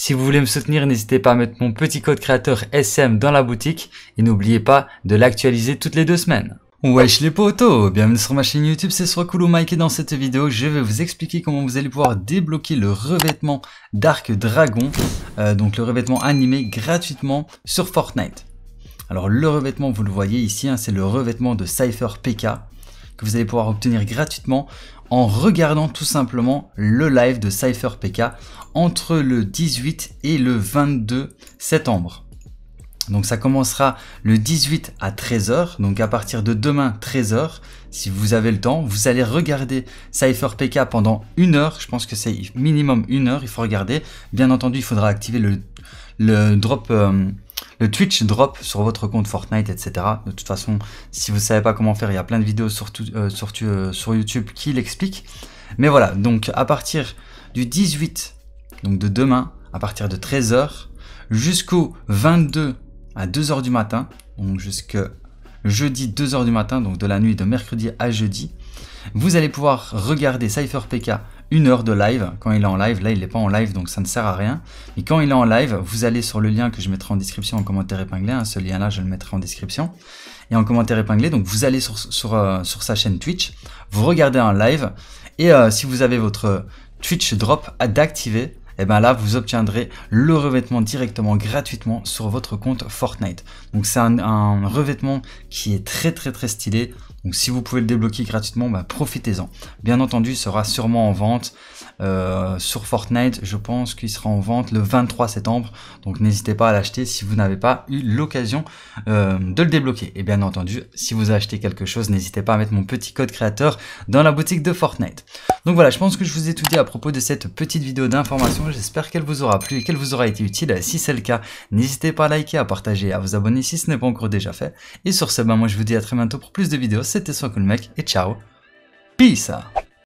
Si vous voulez me soutenir, n'hésitez pas à mettre mon petit code créateur SM dans la boutique et n'oubliez pas de l'actualiser toutes les deux semaines. Wesh les potos Bienvenue sur ma chaîne YouTube, c'est cool Mike et dans cette vidéo, je vais vous expliquer comment vous allez pouvoir débloquer le revêtement Dark Dragon, euh, donc le revêtement animé gratuitement sur Fortnite. Alors le revêtement, vous le voyez ici, hein, c'est le revêtement de Cypher PK que vous allez pouvoir obtenir gratuitement en regardant tout simplement le live de cypher pk entre le 18 et le 22 septembre. Donc ça commencera le 18 à 13h, donc à partir de demain 13h, si vous avez le temps, vous allez regarder cypher pk pendant une heure, je pense que c'est minimum une heure, il faut regarder. Bien entendu, il faudra activer le, le drop... Euh, le Twitch drop sur votre compte Fortnite, etc. De toute façon, si vous savez pas comment faire, il y a plein de vidéos sur, euh, euh, sur, YouTube qui l'expliquent. Mais voilà, donc à partir du 18, donc de demain, à partir de 13h, jusqu'au 22 à 2h du matin, donc jusque jeudi 2h du matin, donc de la nuit de mercredi à jeudi, vous allez pouvoir regarder Cypher PK une heure de live. Quand il est en live, là il n'est pas en live donc ça ne sert à rien. Mais quand il est en live, vous allez sur le lien que je mettrai en description en commentaire épinglé. Hein. ce lien là je le mettrai en description. Et en commentaire épinglé, donc vous allez sur, sur, euh, sur sa chaîne Twitch, vous regardez un live et euh, si vous avez votre Twitch Drop à d'activer, et eh ben là vous obtiendrez le revêtement directement gratuitement sur votre compte Fortnite. Donc c'est un, un revêtement qui est très très très stylé, donc si vous pouvez le débloquer gratuitement, bah, profitez-en. Bien entendu, il sera sûrement en vente euh, sur Fortnite. Je pense qu'il sera en vente le 23 septembre. Donc n'hésitez pas à l'acheter si vous n'avez pas eu l'occasion euh, de le débloquer. Et bien entendu, si vous achetez quelque chose, n'hésitez pas à mettre mon petit code créateur dans la boutique de Fortnite. Donc voilà, je pense que je vous ai tout dit à propos de cette petite vidéo d'information. J'espère qu'elle vous aura plu et qu'elle vous aura été utile. Si c'est le cas, n'hésitez pas à liker, à partager, à vous abonner si ce n'est pas encore déjà fait. Et sur ce, ben moi je vous dis à très bientôt pour plus de vidéos c'était Soin le Mec et ciao. Peace